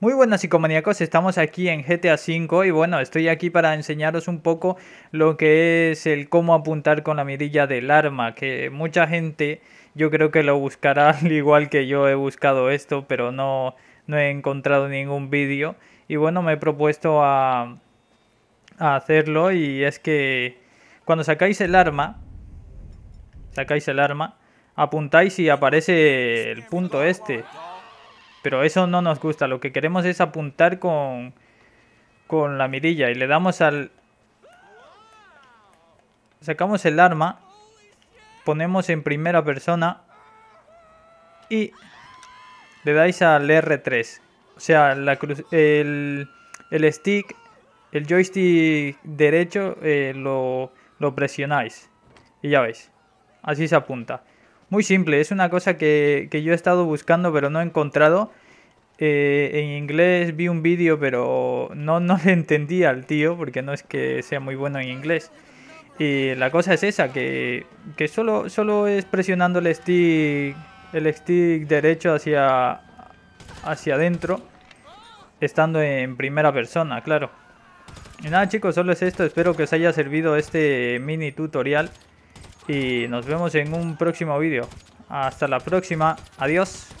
Muy buenas psicomaníacos, estamos aquí en GTA V y bueno, estoy aquí para enseñaros un poco lo que es el cómo apuntar con la mirilla del arma, que mucha gente yo creo que lo buscará al igual que yo he buscado esto, pero no, no he encontrado ningún vídeo y bueno, me he propuesto a, a hacerlo y es que cuando sacáis el arma, sacáis el arma, apuntáis y aparece el punto este. Pero eso no nos gusta, lo que queremos es apuntar con, la mirilla y le damos al... Sacamos el arma, ponemos en primera persona y le dais al R3. O sea, la el, stick, el joystick derecho eh, lo, lo presionáis y ya veis, así se apunta muy simple. Es una cosa que, yo he estado buscando pero no he encontrado. Eh, en inglés vi un vídeo pero no, no le entendí al tío porque no es que sea muy bueno en inglés. Y la cosa es esa, que, solo, solo es presionando el stick, el stick derecho hacia, hacia adentro, estando en primera persona, claro. Y nada chicos, solo es esto, espero que os haya servido este mini tutorial. Y nos vemos en un próximo vídeo. Hasta la próxima. Adiós.